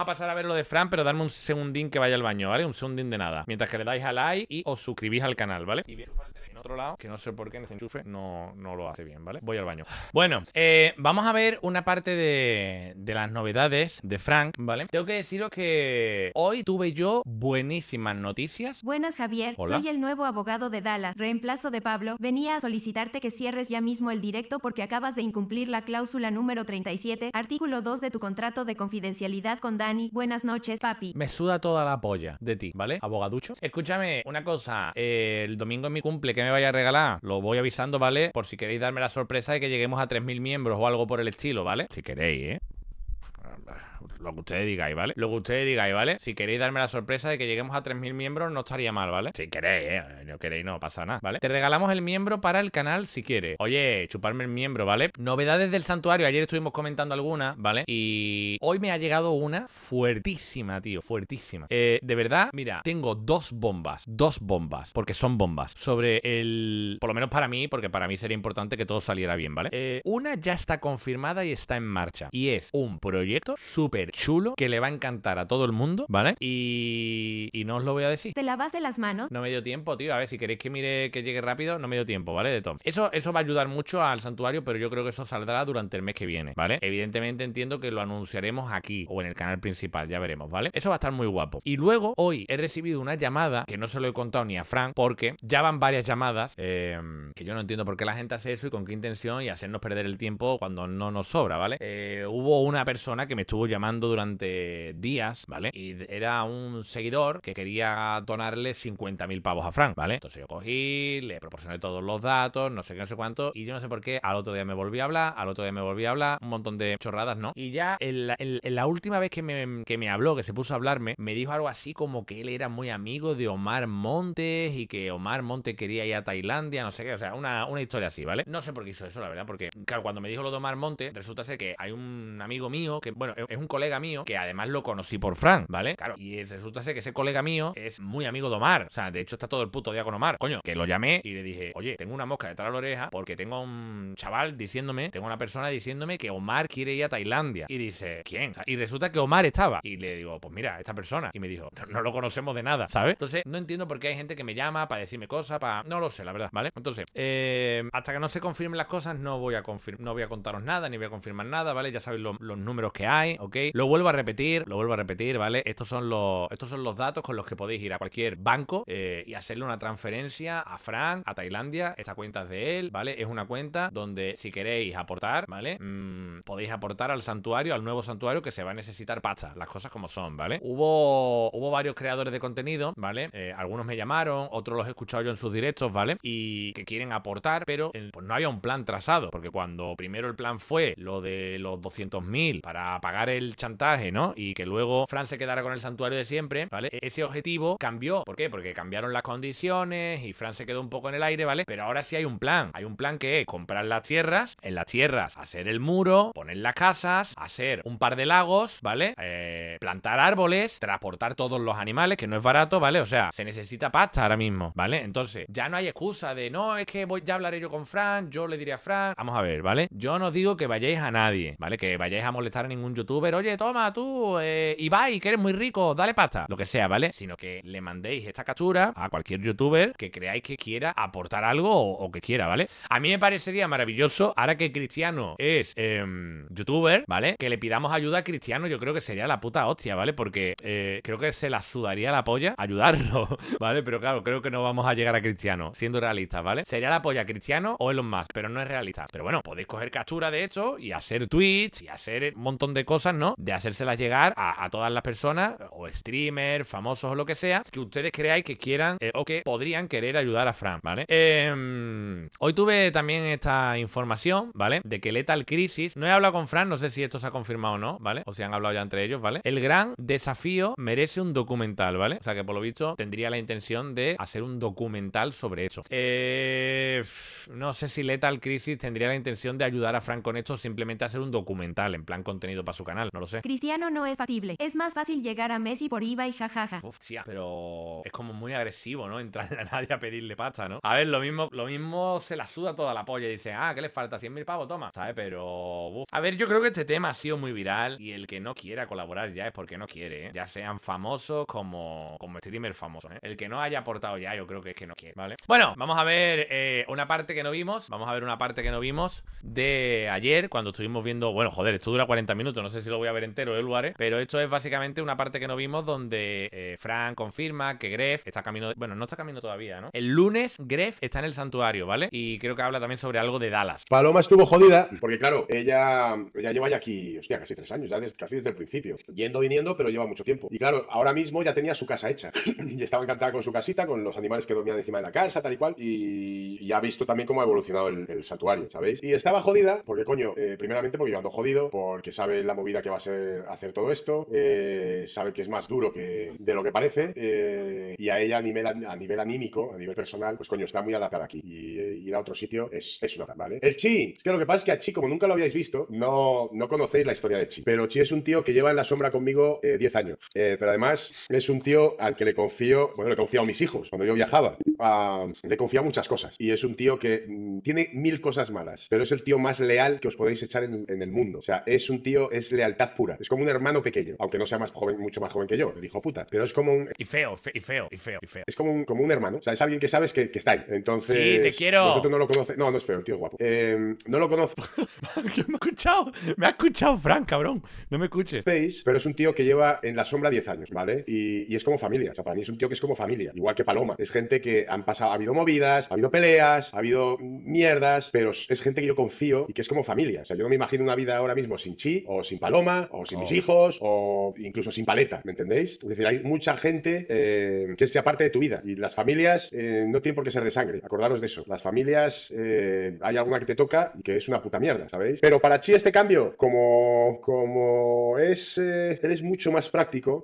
a pasar a ver lo de Fran, pero darme un segundín que vaya al baño, ¿vale? Un segundín de nada. Mientras que le dais a like y os suscribís al canal, ¿vale? Y otro lado, que no sé por qué en ese enchufe no, no lo hace bien, ¿vale? Voy al baño. Bueno, eh, vamos a ver una parte de, las novedades de Frank, ¿vale? Tengo que deciros que hoy tuve yo buenísimas noticias. Buenas, Javier. Hola. Soy el nuevo abogado de Dallas, reemplazo de Pablo. Venía a solicitarte que cierres ya mismo el directo porque acabas de incumplir la cláusula número 37, artículo 2 de tu contrato de confidencialidad con Dani. Buenas noches, papi. Me suda toda la polla de ti, ¿vale? Abogaducho. Escúchame una cosa. el domingo es mi cumple. que me vaya a regalar. Lo voy avisando, ¿vale? Por si queréis darme la sorpresa de que lleguemos a 3.000 miembros o algo por el estilo, ¿vale? Si queréis, ¿eh? lo que ustedes digáis, ¿vale? Lo que ustedes digáis, ¿vale? Si queréis darme la sorpresa de que lleguemos a 3.000 miembros, no estaría mal, ¿vale? Si queréis, ¿eh? ¿eh? No queréis, no pasa nada, ¿vale? Te regalamos el miembro para el canal si quieres. Oye, chuparme el miembro, ¿vale? Novedades del santuario. Ayer estuvimos comentando alguna, ¿vale? Y hoy me ha llegado una fuertísima, tío. Fuertísima. Eh, de verdad, mira, tengo dos bombas. Dos bombas. Porque son bombas. Sobre el... Por lo menos para mí, porque para mí sería importante que todo saliera bien, ¿vale? Eh, una ya está confirmada y está en marcha. Y es un proyecto súper chulo que le va a encantar a todo el mundo, ¿vale? Y, no os lo voy a decir. ¿Te lavas de las manos? No me dio tiempo, tío. A ver, si queréis que mire, que llegue rápido, no me dio tiempo, ¿vale? De Tom. Eso, eso va a ayudar mucho al santuario, pero yo creo que eso saldrá durante el mes que viene, ¿vale? Evidentemente entiendo que lo anunciaremos aquí o en el canal principal, ya veremos, ¿vale? Eso va a estar muy guapo. Y luego, hoy he recibido una llamada que no se lo he contado ni a Frank, porque ya van varias llamadas em, que yo no entiendo por qué la gente hace eso y con qué intención y hacernos perder el tiempo cuando no nos sobra, ¿vale? Eh, hubo una persona que me estuvo llamando durante días, ¿vale? Y era un seguidor que quería donarle 50.000 pavos a Frank, ¿vale? Entonces yo cogí, le proporcioné todos los datos, no sé qué, no sé cuánto, y yo no sé por qué, al otro día me volví a hablar, al otro día me volví a hablar, un montón de chorradas, ¿no? Y ya en la, última vez que me, habló, que se puso a hablarme, me dijo algo así como que él era muy amigo de Omar Montes y que Omar Montes quería ir a Tailandia, no sé qué, o sea, una, una historia así, ¿vale? No sé por qué hizo eso, la verdad, porque, claro, cuando me dijo lo de Omar Montes, resulta ser que hay un amigo mío que, bueno, e, es un colega mío que además lo conocí por Fran, ¿vale? Claro, y resulta ser que ese colega mío es muy amigo de Omar. O sea, de hecho está todo el puto día con Omar. Coño, que lo llamé y le dije, oye, tengo una mosca detrás de la oreja porque tengo un chaval diciéndome, tengo una persona diciéndome que Omar quiere ir a Tailandia. Y dice, ¿quién? y resulta que Omar estaba. Y le digo, pues mira, esta persona. Y me dijo, no, lo conocemos de nada, ¿sabes? Entonces, no entiendo por qué hay gente que me llama para decirme cosas, para... No lo sé, la verdad, ¿vale? Entonces, eh, hasta que no se confirmen las cosas, no voy a no voy a contaros nada, ni voy a confirmar nada, ¿vale? Ya sabéis los números que hay ¿ok? Lo vuelvo a repetir, lo vuelvo a repetir, ¿vale? Estos son los, estos son los datos con los que podéis ir a cualquier banco eh, y hacerle una transferencia a Frank, a Tailandia. Esta cuenta es de él, ¿vale? Es una cuenta donde si queréis aportar, ¿vale? Mm, podéis aportar al santuario, al nuevo santuario que se va a necesitar pasta, las cosas como son, ¿vale? Hubo, hubo varios creadores de contenido, ¿vale? Eh, algunos me llamaron, otros los he escuchado yo en sus directos, ¿vale? Y que quieren aportar, pero pues no había un plan trazado, porque cuando primero el plan fue lo de los 200.000 para pagar pagar el chantaje, ¿no? Y que luego Fran se quedara con el santuario de siempre, ¿vale? E-, ese objetivo cambió. ¿Por qué? Porque cambiaron las condiciones y Fran se quedó un poco en el aire, ¿vale? Pero ahora sí hay un plan. Hay un plan que es comprar las tierras, en las tierras hacer el muro, poner las casas, hacer un par de lagos, ¿vale? Eh, plantar árboles, transportar todos los animales, que no es barato, ¿vale? O sea, se necesita pasta ahora mismo, ¿vale? Entonces, ya no hay excusa de, no, es que voy, ya hablaré yo con Fran, yo le diré a Fran. Vamos a ver, ¿vale? Yo no digo que vayáis a nadie, ¿vale? Que vayáis a molestar a ningún youtuber, oye, toma tú, eh, Ibai, que eres muy rico, dale pasta, lo que sea, ¿vale? Sino que le mandéis esta captura a cualquier youtuber que creáis que quiera aportar algo o, que quiera, ¿vale? A mí me parecería maravilloso, ahora que Cristiano es em, youtuber, ¿vale? Que le pidamos ayuda a Cristiano, yo creo que sería la puta hostia, ¿vale? Porque eh, creo que se la sudaría la polla ayudarlo, ¿vale? Pero claro, creo que no vamos a llegar a Cristiano, siendo realistas, ¿vale? Sería la polla Cristiano o Elon Musk, pero no es realista. Pero bueno, podéis coger captura de hecho y hacer tweets y hacer un montón de cosas cosas, ¿no? De hacérselas llegar a, todas las personas, o streamers, famosos o lo que sea, que ustedes creáis que quieran eh, o que podrían querer ayudar a Fran, ¿vale? Em, hoy tuve también esta información, ¿vale? De que Lethal Crisis, no he hablado con Fran, no sé si esto se ha confirmado o no, ¿vale? O si han hablado ya entre ellos, ¿vale? El gran desafío merece un documental, ¿vale? O sea que por lo visto tendría la intención de hacer un documental sobre eso. Eh, no sé si Lethal Crisis tendría la intención de ayudar a Fran con esto, simplemente hacer un documental, en plan contenido para su canal, no lo sé. Cristiano no es factible. Es más fácil llegar a Messi por IVA y jajaja. pero es como muy agresivo, ¿no? Entrar a nadie a pedirle pasta, ¿no? A ver, lo mismo, lo mismo se la suda toda la polla y dice, ah, ¿qué le falta? 100 mil pavos, toma. ¿Sabes? Pero. A ver, yo creo que este tema ha sido muy viral y el que no quiera colaborar ya es porque no quiere, ¿eh? Ya sean famosos como, como streamer famoso, ¿eh? El que no haya aportado ya, yo creo que es que no quiere, ¿vale? Bueno, vamos a ver eh, una parte que no vimos. Vamos a ver una parte que no vimos de ayer, cuando estuvimos viendo. Bueno, joder, esto dura 40 minutos, no no sé si lo voy a ver entero, el ¿eh, lugar, Pero esto es básicamente una parte que no vimos donde eh, Frank confirma que Gref está camino... Bueno, no está camino todavía, ¿no? El lunes Gref está en el santuario, ¿vale? Y creo que habla también sobre algo de Dallas. Paloma estuvo jodida porque, claro, ella, ya lleva ya aquí, hostia, casi tres años, ya casi desde el principio. Yendo, viniendo, pero lleva mucho tiempo. Y claro, ahora mismo ya tenía su casa hecha. y estaba encantada con su casita, con los animales que dormían encima de la casa, tal y cual. Y, ya ha visto también cómo ha evolucionado el, santuario, ¿sabéis? Y estaba jodida porque, coño, eh, primeramente porque llevando ando jodido, porque sabe la movida que va a ser hacer todo esto. Eh, sabe que es más duro que de lo que parece. Eh, y a ella a nivel, a nivel anímico, a nivel personal, pues coño, está muy adaptada aquí. Y eh, ir a otro sitio es, es una ¿vale? El Chi, es que lo que pasa es que a Chi, como nunca lo habíais visto, no, no conocéis la historia de Chi. Pero Chi es un tío que lleva en la sombra conmigo 10 años. pero además es un tío al que le confío, bueno, le confío a mis hijos cuando yo viajaba. le confío a muchas cosas. Y es un tío que mm, tiene mil cosas malas, pero es el tío más leal que os podéis echar en, en el mundo. O sea, es un tío, es lealtad pura. Es como un hermano pequeño, aunque no sea más joven, mucho más joven que yo, el hijo puta. Pero es como un. Y feo, y feo, y feo, feo. Es como un, como un hermano. O sea, es alguien que sabes que, que está ahí. Entonces. Sí, te quiero. no lo conoce. No, no es feo, el tío es guapo. Em, no lo conozco. me ha escuchado. Me Frank, cabrón. No me escuches. Pero es un tío que lleva en la sombra 10 años, ¿vale? Y, y es como familia. O sea, para mí es un tío que es como familia. Igual que Paloma. Es gente que han pasado. Ha habido movidas, ha habido peleas, ha habido mierdas. Pero es gente que yo confío y que es como familia. O sea, yo no me imagino una vida ahora mismo sin Chi o sin sin Paloma, o sin mis oh. hijos, o incluso sin paleta, ¿me entendéis? Es decir, hay mucha gente eh, que sea parte de tu vida. Y las familias eh, no tienen por qué ser de sangre. Acordaros de eso. Las familias, eh, hay alguna que te toca y que es una puta mierda, ¿sabéis? Pero para Chi este cambio, como, como es, eh, mucho más práctico,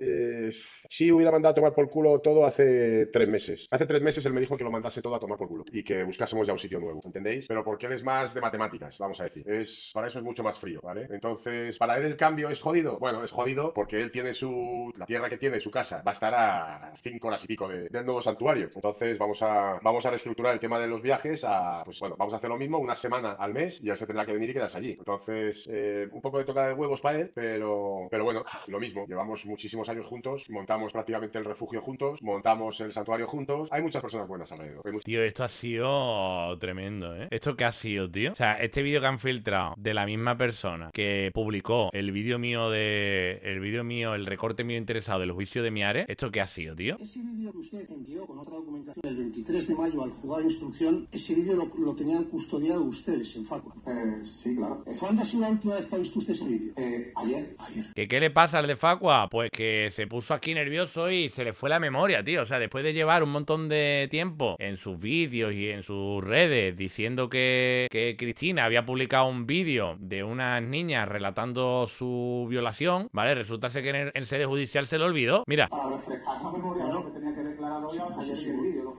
Chi hubiera mandado a tomar por culo todo hace tres meses. Hace tres meses él me dijo que lo mandase todo a tomar por culo y que buscásemos ya un sitio nuevo, ¿entendéis? Pero porque él es más de matemáticas, vamos a decir. Es, para eso es mucho más frío, ¿vale? Entonces, para el cambio es jodido. Bueno, es jodido porque él tiene su. La tierra que tiene, su casa, va a estar a cinco horas y pico del nuevo santuario. Entonces vamos a, vamos a reestructurar el tema de los viajes a. Pues bueno, vamos a hacer lo mismo una semana al mes y él se tendrá que venir y quedarse allí. Entonces, eh, un poco de toca de huevos para él, pero, pero bueno, lo mismo. Llevamos muchísimos años juntos, montamos prácticamente el refugio juntos, montamos el santuario juntos. Hay muchas personas buenas alrededor. Tío, esto ha sido tremendo, ¿eh? ¿Esto qué ha sido, tío? O sea, este vídeo que han filtrado de la misma persona que publicó el vídeo mío de. El vídeo mío, el recorte mío interesado del juicio de Miare ¿esto qué ha sido, tío? Ese vídeo que usted envió con otra documentación el 23 de mayo al juzgado de instrucción, ese vídeo lo, tenían custodiado ustedes en Facua. Eh, sí, claro. Eh, ¿Cuándo ha sido la última vez que ha visto usted ese vídeo? Eh, ayer. Ayer. ¿Qué le pasa al de Facua? Pues que se puso aquí nervioso y se le fue la memoria, tío. O sea, después de llevar un montón de tiempo en sus vídeos y en sus redes diciendo que, que Cristina había publicado un vídeo de unas niñas relatando su violación, ¿vale? Resulta que en, sede judicial se lo olvidó. Mira.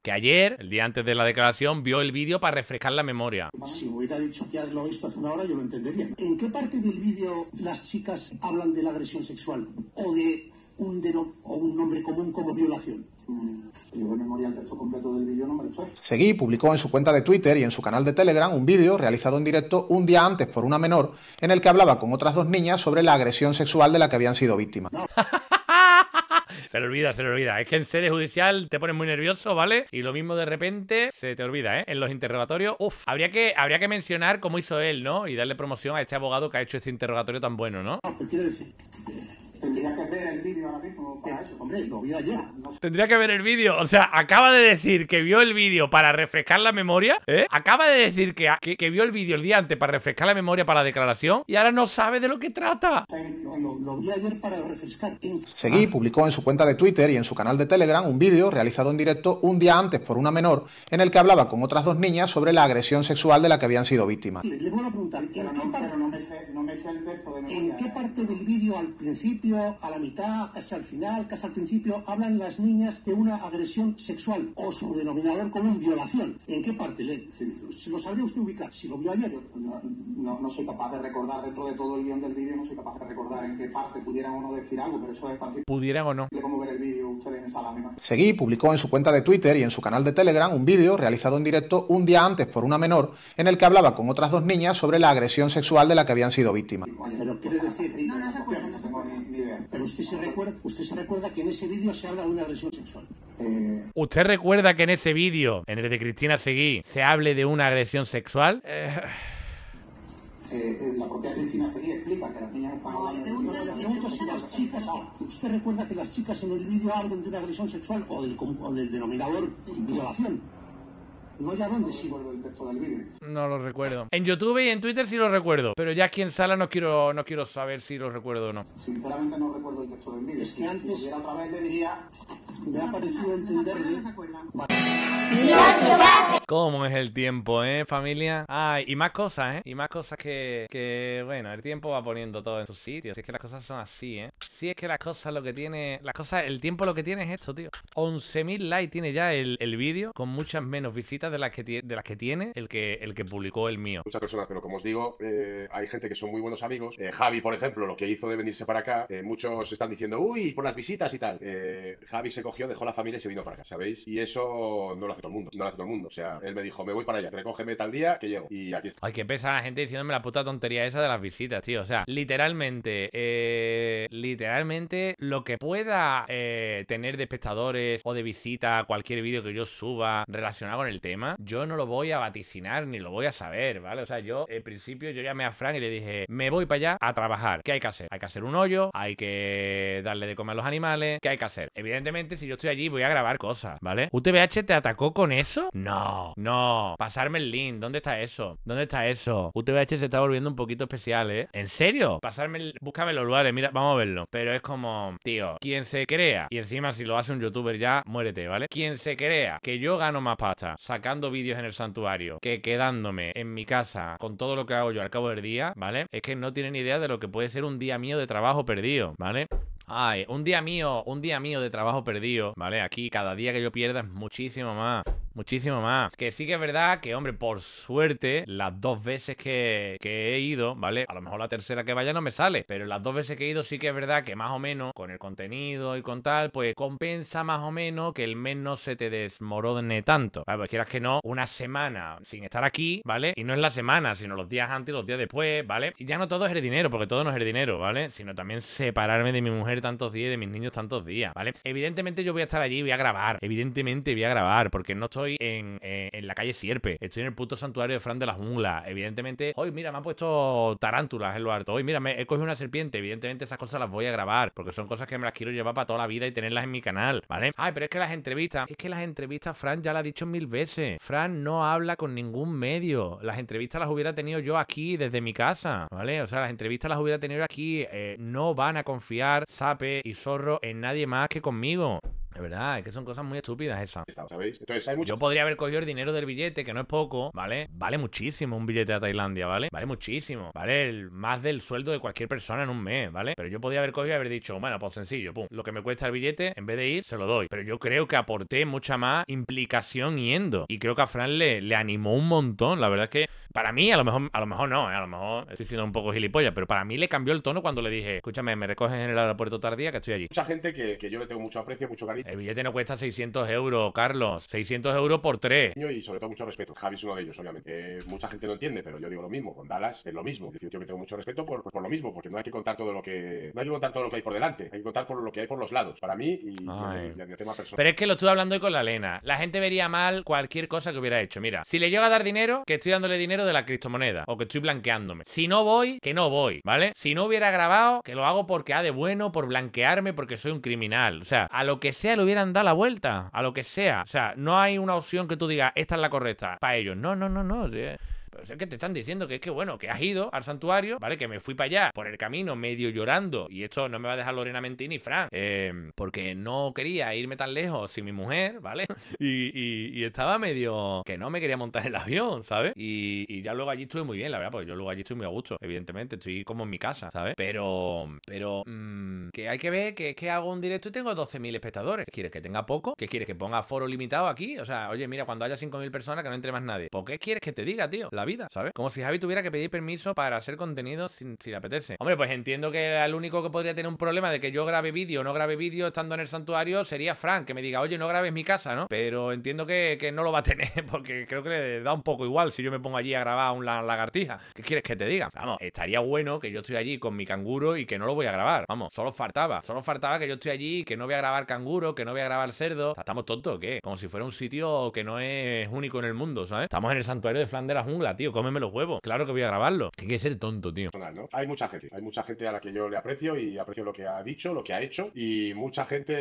Que ayer, el día antes de la declaración, vio el vídeo para refrescar la memoria. Si hubiera dicho que lo visto hace una hora, yo lo entendería. ¿En qué parte del vídeo las chicas hablan de la agresión sexual? O de un, un nombre común como violación. Seguí publicó en su cuenta de Twitter y en su canal de Telegram un vídeo realizado en directo un día antes por una menor en el que hablaba con otras dos niñas sobre la agresión sexual de la que habían sido víctimas. se le olvida, se le olvida. Es que en sede judicial te pones muy nervioso, ¿vale? Y lo mismo de repente se te olvida, ¿eh? En los interrogatorios, uff, habría que, habría que mencionar cómo hizo él, ¿no? Y darle promoción a este abogado que ha hecho este interrogatorio tan bueno, ¿no? Tendría que ver el vídeo o sea, acaba de decir que vio el vídeo para refrescar la memoria, ¿eh? Acaba de decir que, que, vio el vídeo el día antes para refrescar la memoria para la declaración y ahora no sabe de lo que trata. Lo, para refrescar. Seguí ah. publicó en su cuenta de Twitter y en su canal de Telegram un vídeo realizado en directo un día antes por una menor en el que hablaba con otras dos niñas sobre la agresión sexual de la que habían sido víctimas. Le voy a preguntar, ¿en qué parte del vídeo al principio a la mitad, casi al final, casi al principio, hablan las niñas de una agresión sexual o su denominador común, violación. ¿En qué parte, Si lo sabría usted ubicar, si lo vio ayer. No, soy capaz de recordar dentro de todo el guión del vídeo, no soy capaz de recordar en qué parte pudieran o no decir algo, pero eso es fácil. Pudieran o no. Seguí publicó en su cuenta de Twitter y en su canal de Telegram un vídeo realizado en directo un día antes por una menor en el que hablaba con otras dos niñas sobre la agresión sexual de la que habían sido víctimas. Pues, ah, no, no se no se pero usted se recuerda, que en ese vídeo se habla de una agresión sexual. Eh, ¿Usted recuerda que en ese vídeo, en el de Cristina Seguí, se hable de una agresión sexual? Eh, eh, la propia Cristina Seguí explica que pregunto si las chicas, ¿usted recuerda que las chicas en el vídeo hablan de una agresión sexual del, o del denominador violación? No ya dónde sí guardo el texto del vídeo. No lo recuerdo. En YouTube y en Twitter sí lo recuerdo, pero ya aquí en sala no quiero, no quiero saber si lo recuerdo o no. Sinceramente no recuerdo el texto del vídeo. Es que antes... Si otra vez le diría me ¿Cómo es el tiempo, eh, familia? ah, y más cosas, eh. Y más cosas que, que, bueno, el tiempo va poniendo todo en su sitio. Si es que las cosas son así, eh. Si es que las cosas lo que tiene. Las cosas, el tiempo lo que tiene es esto, tío. 11.000 likes tiene ya el, vídeo, con muchas menos visitas de las que, de las que tiene el que, el que publicó el mío. Muchas personas, pero como os digo, eh, hay gente que son muy buenos amigos. Eh, Javi, por ejemplo, lo que hizo de venirse para acá, eh, muchos están diciendo, uy, por las visitas y tal. Javi se cogió, dejó la familia y se vino para acá, ¿sabéis? Y eso no lo hace todo el mundo, no lo hace todo el mundo. O sea, él me dijo, me voy para allá, recógeme tal día que llego. Y aquí está. Hay que a la gente diciéndome la puta tontería esa de las visitas, tío. O sea, literalmente, eh, literalmente, lo que pueda eh, tener de espectadores o de visita cualquier vídeo que yo suba relacionado con el tema, yo no lo voy a vaticinar ni lo voy a saber, ¿vale? O sea, yo, en principio, yo llamé a Frank y le dije, me voy para allá a trabajar. ¿Qué hay que hacer? Hay que hacer un hoyo, hay que darle de comer a los animales, ¿qué hay que hacer? Evidentemente, si yo estoy allí voy a grabar cosas, ¿vale? ¿UTBH te atacó con eso? No, no. Pasarme el link, ¿dónde está eso? ¿Dónde está eso? UTBH se está volviendo un poquito especial, ¿eh? ¿En serio? Pasarme el... los lugares, mira, vamos a verlo. Pero es como, tío, quien se crea, y encima si lo hace un youtuber ya, muérete, ¿vale? Quien se crea que yo gano más pasta sacando vídeos en el santuario que quedándome en mi casa con todo lo que hago yo al cabo del día, ¿vale? Es que no tienen idea de lo que puede ser un día mío de trabajo perdido, ¿vale? Ay, un día mío, un día mío de trabajo perdido, ¿vale? Aquí cada día que yo pierda es muchísimo más. Muchísimo más. Que sí que es verdad que, hombre, por suerte, las dos veces que, he ido, ¿vale? A lo mejor la tercera que vaya no me sale, pero las dos veces que he ido sí que es verdad que más o menos con el contenido y con tal, pues compensa más o menos que el mes no se te desmorone tanto. ¿vale? Pues quieras que no, una semana sin estar aquí, ¿vale? Y no es la semana, sino los días antes y los días después, ¿vale? Y ya no todo es el dinero, porque todo no es el dinero, ¿vale? Sino también separarme de mi mujer tantos días y de mis niños tantos días, ¿vale? Evidentemente yo voy a estar allí, y voy a grabar, evidentemente voy a grabar, porque no estoy eh, en, la calle Sierpe, estoy en el puto santuario de Fran de la Jungla. Evidentemente, hoy mira, me han puesto tarántulas en lo alto. Hoy mira, me he cogido una serpiente. Evidentemente, esas cosas las voy a grabar porque son cosas que me las quiero llevar para toda la vida y tenerlas en mi canal, ¿vale? Ay, pero es que las entrevistas, es que las entrevistas, Fran ya las ha dicho mil veces. Fran no habla con ningún medio. Las entrevistas las hubiera tenido yo aquí desde mi casa, ¿vale? O sea, las entrevistas las hubiera tenido aquí. Eh, no van a confiar Sape y Zorro en nadie más que conmigo. Es verdad, es que son cosas muy estúpidas esas. ¿Sabéis? Yo podría haber cogido el dinero del billete, que no es poco, ¿vale? Vale muchísimo un billete a Tailandia, ¿vale? Vale muchísimo. Vale más del sueldo de cualquier persona en un mes, ¿vale? Pero yo podría haber cogido y haber dicho, bueno, pues sencillo, pum. Lo que me cuesta el billete, en vez de ir, se lo doy. Pero yo creo que aporté mucha más implicación yendo. Y creo que a Fran le, le animó un montón. La verdad es que para mí, a lo mejor, a lo mejor no, ¿eh? a lo mejor estoy siendo un poco gilipollas, pero para mí le cambió el tono cuando le dije, escúchame, me recoges en el aeropuerto tardía que estoy allí. Mucha gente que, yo le tengo mucho aprecio, mucho cariño el billete no cuesta 600 euros, Carlos. 600 euros por tres. Y sobre todo mucho respeto. Javi es uno de ellos, obviamente. mucha gente no entiende, pero yo digo lo mismo. Con Dallas es lo mismo. decir, yo que tengo mucho respeto pues, por, lo mismo, porque no hay que contar todo lo que. No hay contar todo lo que hay por delante. Hay que contar por lo que hay por los lados. Para mí y, y, tema personal. Pero es que lo estuve hablando hoy con la Lena. La gente vería mal cualquier cosa que hubiera hecho. Mira, si le llega a dar dinero, que estoy dándole dinero de la criptomoneda o que estoy blanqueándome. Si no voy, que no voy, ¿vale? Si no hubiera grabado, que lo hago porque ha de bueno, por blanquearme, porque soy un criminal. O sea, a lo que sea le hubieran dado la vuelta a lo que sea. O sea, no hay una opción que tú digas, esta es la correcta para ellos. No, no, no, no. Eh es que te están diciendo que es que, bueno, que has ido al santuario, ¿vale? Que me fui para allá por el camino medio llorando. Y esto no me va a dejar Lorena Mentini, ni Fran. Eh, porque no quería irme tan lejos sin mi mujer, ¿vale? y, estaba medio que no me quería montar en el avión, ¿sabes? Y, y, ya luego allí estuve muy bien, la verdad, porque yo luego allí estoy muy a gusto, evidentemente, estoy como en mi casa, ¿sabes? Pero, pero, mm, que hay que ver que es que hago un directo y tengo 12.000 espectadores. ¿Qué ¿Quieres que tenga poco? ¿Qué quieres que ponga foro limitado aquí? O sea, oye, mira, cuando haya 5.000 personas que no entre más nadie. ¿Por qué quieres que te diga, tío? vida, ¿sabes? Como si Javi tuviera que pedir permiso para hacer contenido sin, si Hombre, pues entiendo que el único que podría tener un problema de que yo grabe vídeo o no grabe vídeo estando en el santuario sería Frank, que me diga, oye, no grabes mi casa, ¿no? Pero entiendo que, no lo va a tener, porque creo que le da un poco igual si yo me pongo allí a grabar una lagartija. ¿Qué quieres que te diga? Vamos, estaría bueno que yo estoy allí con mi canguro y que no lo voy a grabar. Vamos, solo faltaba. Solo faltaba que yo estoy allí, y que no voy a grabar canguro, que no voy a grabar cerdo. ¿Estamos tontos o qué? Como si fuera un sitio que no es único en el mundo, ¿sabes? Estamos en el santuario de Flanderas la tío, cómeme los huevos. Claro que voy a grabarlo. Que es que ser tonto, tío. Hay mucha gente, hay mucha gente a la que yo le aprecio y aprecio lo que ha dicho, lo que ha hecho y mucha gente,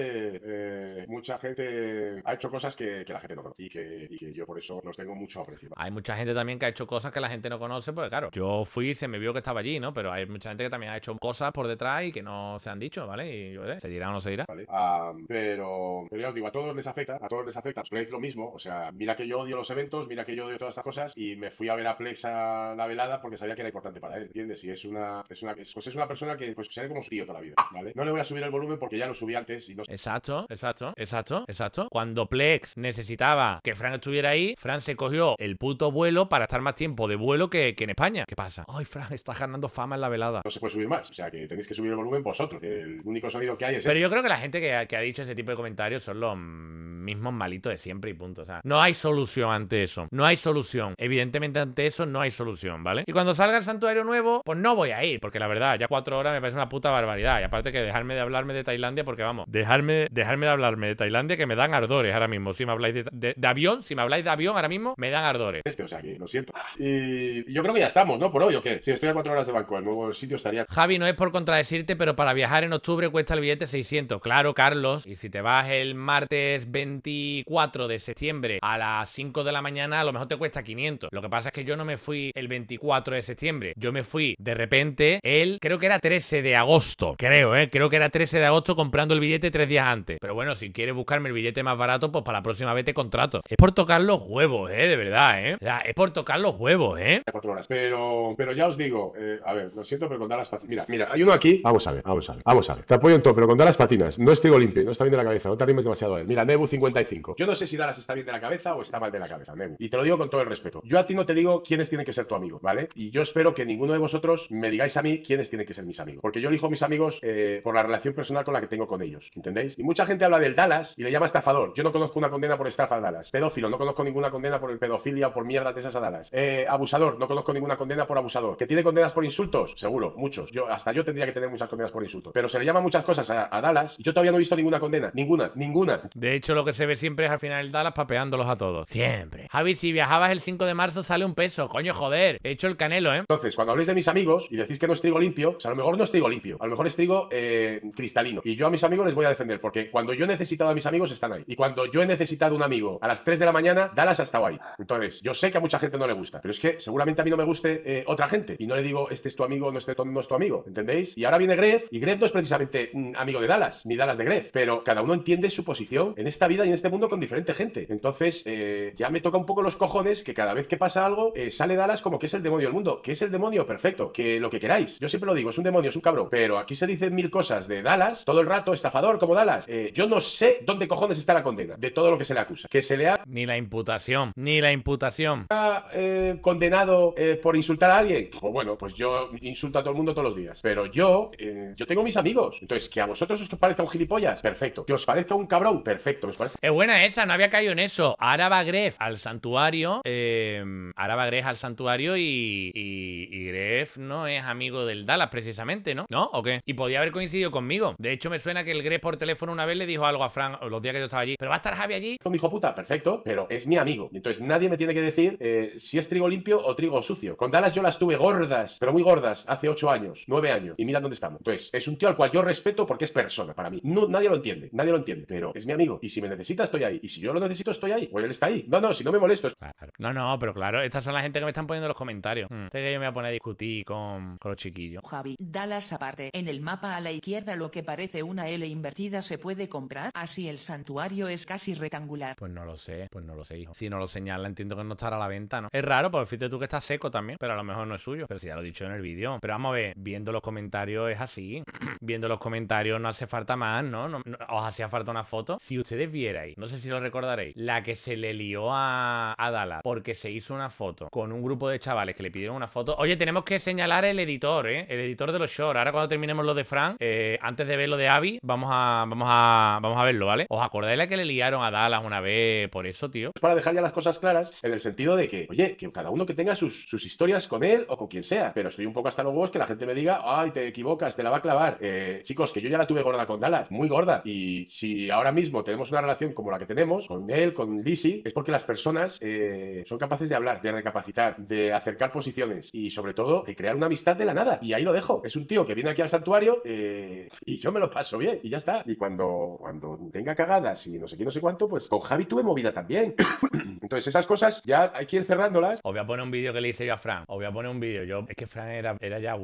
eh, mucha gente ha hecho cosas que, la gente no conoce y que, yo por eso los tengo mucho aprecio. Hay mucha gente también que ha hecho cosas que la gente no conoce, porque claro, yo fui, y se me vio que estaba allí, ¿no? Pero hay mucha gente que también ha hecho cosas por detrás y que no se han dicho, ¿vale? Y yo, ¿eh? se dirá o no se dirá. Ah, pero, ya os digo, a todos les afecta, a todos les afecta, pues lo mismo, o sea, mira que yo odio los eventos, mira que yo odio todas estas cosas y me fui a ver a Plex a la velada porque sabía que era importante para él, ¿entiendes? Y es una, es una, es pues una persona que pues sale como su tío toda la vida, ¿vale? No le voy a subir el volumen porque ya lo subí antes y no... Exacto, exacto, exacto, exacto. Cuando Plex necesitaba que frank estuviera ahí, frank se cogió el puto vuelo para estar más tiempo de vuelo que, en España. ¿Qué pasa? Ay, frank está ganando fama en la velada. No se puede subir más, o sea que tenéis que subir el volumen vosotros, el único sonido que hay es... Pero este. yo creo que la gente que ha, que ha dicho ese tipo de comentarios son los mismos malitos de siempre y punto. O sea, no hay solución ante eso. No hay solución. Evidentemente eso no hay solución, ¿vale? Y cuando salga el santuario nuevo, pues no voy a ir, porque la verdad, ya cuatro horas me parece una puta barbaridad. Y aparte que dejarme de hablarme de Tailandia, porque vamos, dejarme, dejarme de hablarme de Tailandia que me dan ardores ahora mismo. Si me habláis de, avión, si me habláis de avión ahora mismo, me dan ardores. Este, o sea, que lo siento. Y yo creo que ya estamos, ¿no? Por hoy, ¿o que? Si estoy a cuatro horas de banco el nuevo sitio estaría... Javi, no es por contradecirte, pero para viajar en octubre cuesta el billete 600. Claro, Carlos. Y si te vas el martes 24 de septiembre a las 5 de la mañana, a lo mejor te cuesta 500. Lo que pasa es que que yo no me fui el 24 de septiembre. Yo me fui de repente el, creo que era 13 de agosto. Creo, ¿eh? Creo que era 13 de agosto comprando el billete tres días antes. Pero bueno, si quieres buscarme el billete más barato, pues para la próxima vez te contrato. Es por tocar los huevos, ¿eh? De verdad, ¿eh? O sea, es por tocar los huevos, ¿eh? Cuatro Pero, pero ya os digo, eh, a ver, lo siento, pero con las Patinas. Mira, mira, hay uno aquí. Vamos a ver, vamos a ver, vamos a ver. Te apoyo en todo, pero con las Patinas. No estoy limpio, no está bien de la cabeza, no te arrimes demasiado él. Mira, Nebu 55. Yo no sé si las está bien de la cabeza o está mal de la cabeza, Nebu. Y te lo digo con todo el respeto. Yo a ti no te digo quiénes tienen que ser tu amigo, ¿vale? Y yo espero que ninguno de vosotros me digáis a mí quiénes tienen que ser mis amigos. Porque yo elijo mis amigos eh, por la relación personal con la que tengo con ellos, ¿entendéis? Y mucha gente habla del Dallas y le llama estafador. Yo no conozco una condena por estafa a Dallas. Pedófilo, no conozco ninguna condena por el pedofilia o por mierda de esas a Dallas. Eh, abusador, no conozco ninguna condena por abusador. ¿Que tiene condenas por insultos? Seguro, muchos. Yo, hasta yo tendría que tener muchas condenas por insultos. Pero se le llama muchas cosas a, a Dallas y yo todavía no he visto ninguna condena. Ninguna, ninguna. De hecho, lo que se ve siempre es al final el Dallas papeándolos a todos. Siempre. Javi, si viajabas el 5 de marzo, sale un peso, coño, joder. He hecho el canelo, ¿eh? Entonces, cuando habléis de mis amigos y decís que no es limpio, a lo mejor no es limpio, a lo mejor es eh, cristalino. Y yo a mis amigos les voy a defender, porque cuando yo he necesitado a mis amigos están ahí. Y cuando yo he necesitado un amigo a las 3 de la mañana, Dallas ha estado ahí. Entonces, yo sé que a mucha gente no le gusta, pero es que seguramente a mí no me guste eh, otra gente. Y no le digo, este es tu amigo, no, este no es tu amigo, ¿entendéis? Y ahora viene Gref, y Gref no es precisamente amigo de Dallas, ni Dallas de Gref, pero cada uno entiende su posición en esta vida y en este mundo con diferente gente. Entonces, eh, ya me toca un poco los cojones que cada vez que pasa algo, eh, sale Dallas como que es el demonio del mundo, que es el demonio perfecto, que lo que queráis. Yo siempre lo digo, es un demonio, es un cabrón. Pero aquí se dicen mil cosas de Dallas, todo el rato, estafador como Dallas. Eh, yo no sé dónde cojones está la condena de todo lo que se le acusa. Que se le ha... Ni la imputación, ni la imputación. Ha, eh, condenado por insultar a alguien. Pues bueno, pues yo insulto a todo el mundo todos los días. Pero yo, yo tengo mis amigos. Entonces, que a vosotros os parece un gilipollas, perfecto. Que os parezca un cabrón, perfecto. ¿Os parece? Es buena esa, no había caído en eso. Araba Gref al santuario. Eh, a Gref al santuario y, y, no es amigo del Dallas precisamente, ¿no? ¿No? ¿O qué? Y podía haber coincidido conmigo. De hecho, me suena que el Gref por teléfono una vez le dijo algo a Frank los días que yo estaba allí. Pero va a estar Javi allí. Con dijo puta, perfecto, pero es mi amigo. Entonces nadie me tiene que decir eh, si es trigo limpio o trigo sucio. Con Dallas yo las tuve gordas, pero muy gordas, hace 8 años, 9 años. Y mira dónde estamos. Entonces, es un tío al cual yo respeto porque es persona para mí. nadie lo entiende, nadie lo entiende, pero es mi amigo. Y si me necesita, estoy ahí. Y si yo lo necesito, estoy ahí. O él está ahí. No, no, si no me molesto. No, no, pero claro, estas son la gente que me están poniendo los comentarios. entonces que yo me voy a poner a discutir con, los chiquillos. Javi, Dallas aparte. En el mapa a la izquierda lo que parece una L invertida se puede comprar. Así el santuario es casi rectangular. Pues no lo sé, pues no lo sé, hijo. Si no lo señala, entiendo que no estará a la venta, ¿no? Es raro, porque fíjate tú que está seco también, pero a lo mejor no es suyo. Pero si ya lo he dicho en el vídeo. Pero vamos a ver, viendo los comentarios es así. viendo los comentarios no hace falta más, ¿no? os hacía falta una foto. Si ustedes vierais, no sé si lo recordaréis, la que se le lió a, a porque se hizo una foto con un grupo de chavales que le pidieron una foto. Oye, tenemos que señalar el editor, ¿eh? El editor de los shorts. Ahora cuando terminemos lo de Frank, eh, antes de ver lo de Abby, vamos a, vamos a, vamos a verlo, ¿vale? ¿Os acordáis la que le liaron a Dallas una vez por eso, tío? Es Para dejar ya las cosas claras, en el sentido de que, oye, que cada uno que tenga sus, historias con él o con quien sea, pero estoy un poco hasta los huevos que la gente me diga, ay, te equivocas, te la va a clavar. Eh, chicos, que yo ya la tuve gorda con Dallas, muy gorda. Y si ahora mismo tenemos una relación como la que tenemos, con él, con Lizzie, es porque las personas eh, son capaces de hablar, de capacitar, de acercar posiciones y sobre todo de crear una amistad de la nada. Y ahí lo dejo. Es un tío que viene aquí al santuario eh, y yo me lo paso bien y ya está. Y cuando, cuando tenga cagadas y no sé qué, no sé cuánto, pues con Javi tuve movida también. Entonces esas cosas ya hay que ir cerrándolas. Os voy a poner un vídeo que le hice yo a Fran. Os voy a poner un vídeo. Yo, es que Fran era, era ya...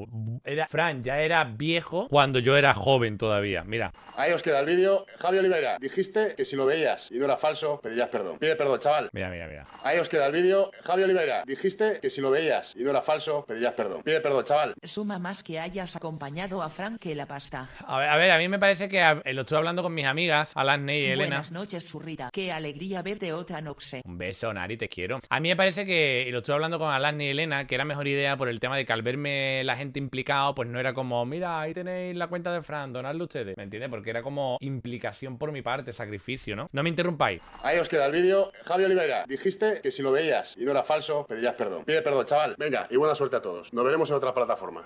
Era, Fran ya era viejo cuando yo era joven todavía. Mira. Ahí os queda el vídeo. Javi Oliveira, dijiste que si lo veías y no era falso, pedirías perdón. Pide perdón, chaval. Mira, mira, mira. Ahí os queda el vídeo. Javi Oliveira dijiste que si lo veías y no era falso, pedirías perdón. Pide perdón, chaval. Suma más que hayas acompañado a Frank que la pasta. A ver, a, mí me parece que lo estuve hablando con mis amigas, Alasne y Elena. Buenas noches, Zurrita. Qué alegría verte otra noche. Un beso, Nari, te quiero. A mí me parece que, lo estuve hablando con Alasne y Elena, que era mejor idea por el tema de que al verme la gente implicado, pues no era como, mira, ahí tenéis la cuenta de Frank donadlo ustedes. ¿Me entiendes? Porque era como implicación por mi parte, sacrificio, ¿no? No me interrumpáis. Ahí os queda el vídeo. Javier Oliveira, dijiste que si lo veías y no falso, perdón. Pide perdón, chaval. Venga, y buena suerte a todos. Nos veremos en otra plataforma.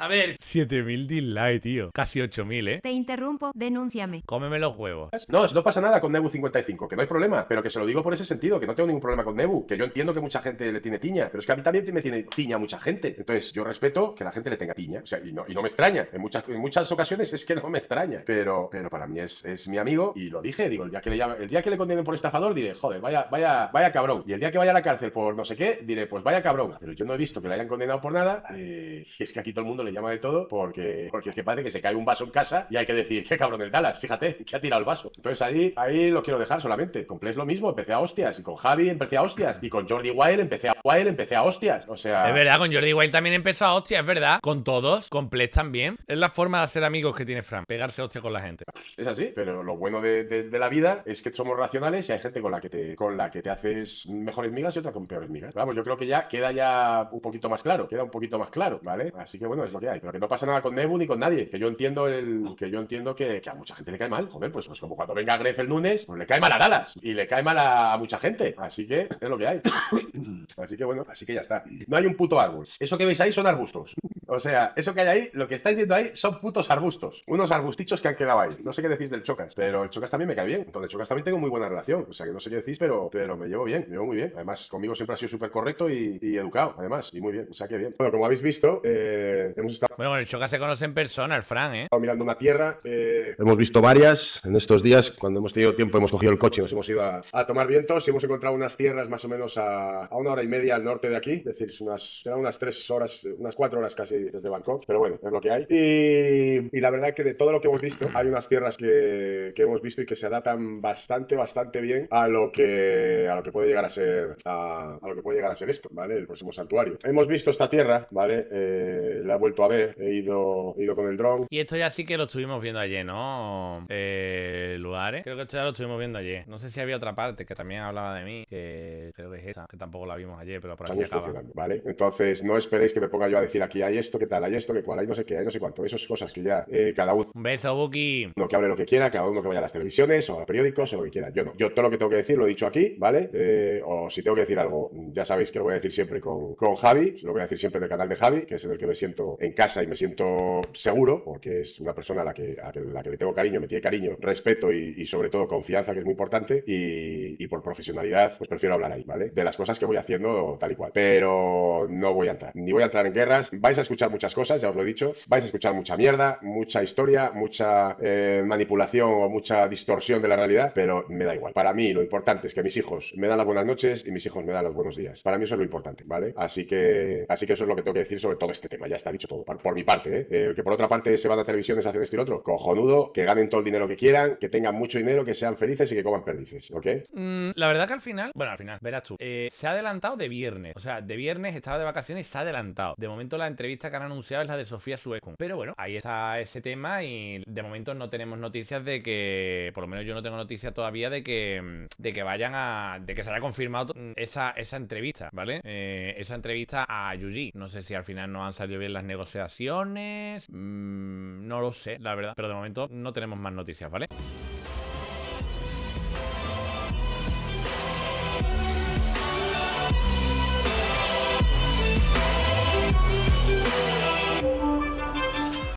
A ver. 7000 dislike, tío. Casi 8000, ¿eh? Te interrumpo, denúnciame. Cómeme los huevos. No, no pasa nada con Nebu55, que no hay problema, pero que se lo digo por ese sentido, que no tengo ningún problema con Nebu, que yo entiendo que mucha gente le tiene tiña, pero es que a mí también me tiene tiña mucha gente. Entonces, yo respeto que la gente le tenga tiña, o sea, y no, me extraña. En muchas, en muchas ocasiones es que no me extraña, pero, pero para mí es, mi amigo y lo dije, digo, el día que le, el día que le condenen por estafador diré, joder, vaya, vaya, vaya cabrón. Y el día que vaya a la cárcel por no sé qué, diré, pues vaya cabrón. Pero yo no he visto que le hayan condenado por nada, eh, es que aquí todo el mundo le llama de todo, porque, porque es que parece que se cae un vaso en casa y hay que decir, qué cabrón el Dallas, fíjate, que ha tirado el vaso. Entonces ahí, ahí lo quiero dejar solamente. Con lo mismo, empecé a hostias, y con Javi empecé a hostias, y con Jordi Wild empecé a Wild, empecé a hostias. O sea. Es verdad, con Jordi Wild también empezó a hostias, es verdad. Con todos, con también. Es la forma de hacer amigos que tiene Fran, pegarse hostias con la gente. Es así, pero lo bueno de, la vida es que somos racionales y hay gente con la que te, con la que te haces mejores migas y otra con peores migas. Vamos, yo creo que ya queda ya un poquito más claro, queda un poquito más claro, ¿vale? Así que bueno, es lo que hay. Pero que no pasa nada con Nebu ni con nadie. Que yo entiendo el, que yo entiendo que, a mucha gente le cae mal. Joder, pues, pues como cuando venga Gref el lunes, pues le cae mal a Dallas. Y le cae mal a, mucha gente. Así que es lo que hay. así que bueno, así que ya está. No hay un puto árbol. Eso que veis ahí son arbustos. o sea, eso que hay ahí, lo que estáis viendo ahí son putos arbustos. Unos arbustichos que han quedado ahí. No sé qué decís del Chocas, pero el Chocas también me cae bien. Con el Chocas también tengo muy buena relación. O sea que no sé qué decís, pero, pero me llevo bien, me llevo muy bien. Además, conmigo siempre ha sido súper correcto y, educado, además, y muy bien. O sea que bien. Bueno, como habéis visto, eh, bueno, el Choca se conoce en persona, el Fran, ¿eh? Mirando una tierra, eh, hemos visto varias en estos días. Cuando hemos tenido tiempo, hemos cogido el coche, nos hemos ido a, tomar vientos y hemos encontrado unas tierras más o menos a, una hora y media al norte de aquí. Es decir, unas, unas tres horas, unas cuatro horas casi desde Bangkok, pero bueno, es lo que hay. Y, la verdad que de todo lo que hemos visto, hay unas tierras que, hemos visto y que se adaptan bastante, bastante bien a lo que, a lo que puede llegar a ser, a, lo que puede llegar a ser esto, ¿vale? El próximo santuario. Hemos visto esta tierra, ¿vale? Eh, la ha vuelto a ver, he ido, con el dron. Y esto ya sí que lo estuvimos viendo ayer, ¿no? Eh, lugares. Creo que esto ya lo estuvimos viendo ayer. No sé si había otra parte que también hablaba de mí, que creo que es esa. que tampoco la vimos ayer, pero por aquí acaba. Vale, entonces no esperéis que me ponga yo a decir aquí hay esto, qué tal, hay esto, qué cual, hay no sé qué, hay no sé cuánto. Esas cosas que ya eh, cada uno... Un beso, Buki. No, que hable lo que quiera, cada uno que vaya a las televisiones o a los periódicos o lo que quiera. Yo no. Yo todo lo que tengo que decir lo he dicho aquí, ¿vale? Eh, o si tengo que decir algo, ya sabéis que lo voy a decir siempre con, con Javi, lo voy a decir siempre en el canal de Javi, que es el que me siento en casa y me siento seguro, porque es una persona a la que, a la que le tengo cariño, me tiene cariño, respeto y, sobre todo confianza, que es muy importante, y, por profesionalidad, pues prefiero hablar ahí, ¿vale? De las cosas que voy haciendo tal y cual. Pero no voy a entrar, ni voy a entrar en guerras, vais a escuchar muchas cosas, ya os lo he dicho, vais a escuchar mucha mierda, mucha historia, mucha eh, manipulación o mucha distorsión de la realidad, pero me da igual. Para mí lo importante es que mis hijos me dan las buenas noches y mis hijos me dan los buenos días. Para mí eso es lo importante, ¿vale? Así que, así que eso es lo que tengo que decir sobre todo este tema, ya está dicho por, mi parte, ¿eh? ¿eh? que por otra parte se van a televisiones a hacer esto y lo otro. Cojonudo, que ganen todo el dinero que quieran, que tengan mucho dinero, que sean felices y que coman perdices, ¿ok? Mm, la verdad que al final, bueno, al final, verás tú, eh, se ha adelantado de viernes. O sea, de viernes estaba de vacaciones y se ha adelantado. De momento la entrevista que han anunciado es la de Sofía Sueco Pero bueno, ahí está ese tema y de momento no tenemos noticias de que, por lo menos yo no tengo noticias todavía de que, mm, de que vayan a, de que se haya confirmado mm, esa, esa entrevista, ¿vale? Eh, esa entrevista a Yuji. No sé si al final no han salido bien las negociaciones negociaciones, mmm, no lo sé, la verdad, pero de momento no tenemos más noticias, ¿vale?